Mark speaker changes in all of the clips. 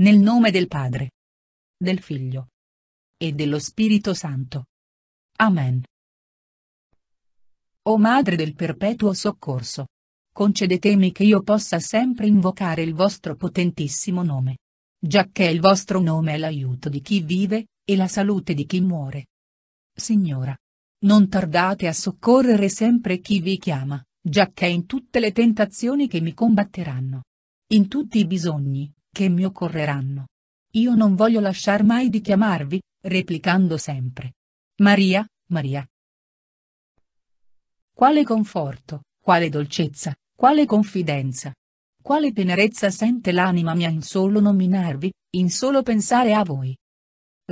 Speaker 1: Nel nome del Padre. Del Figlio. E dello Spirito Santo. Amen. O Madre del Perpetuo Soccorso. Concedetemi che io possa sempre invocare il vostro potentissimo nome. Giacché il vostro nome è l'aiuto di chi vive, e la salute di chi muore. Signora. Non tardate a soccorrere sempre chi vi chiama, giacché in tutte le tentazioni che mi combatteranno. In tutti i bisogni, che mi occorreranno. Io non voglio lasciar mai di chiamarvi, replicando sempre. Maria, Maria. Quale conforto, quale dolcezza, quale confidenza. Quale tenerezza sente l'anima mia in solo nominarvi, in solo pensare a voi.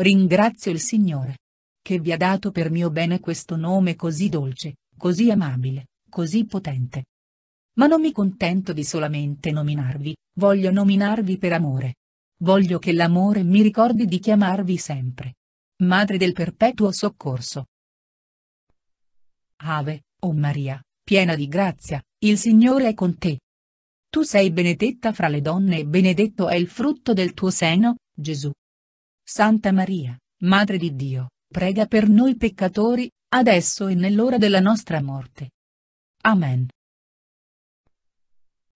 Speaker 1: Ringrazio il Signore. Che vi ha dato per mio bene questo nome così dolce, così amabile, così potente. Ma non mi contento di solamente nominarvi, voglio nominarvi per amore. Voglio che l'amore mi ricordi di chiamarvi sempre. Madre del perpetuo soccorso. Ave, o oh Maria, piena di grazia, il Signore è con te. Tu sei benedetta fra le donne e benedetto è il frutto del tuo seno, Gesù. Santa Maria, Madre di Dio, prega per noi peccatori, adesso e nell'ora della nostra morte. Amen.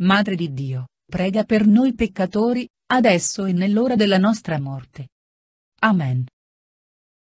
Speaker 1: Madre di Dio, prega per noi peccatori, adesso e nell'ora della nostra morte. Amen.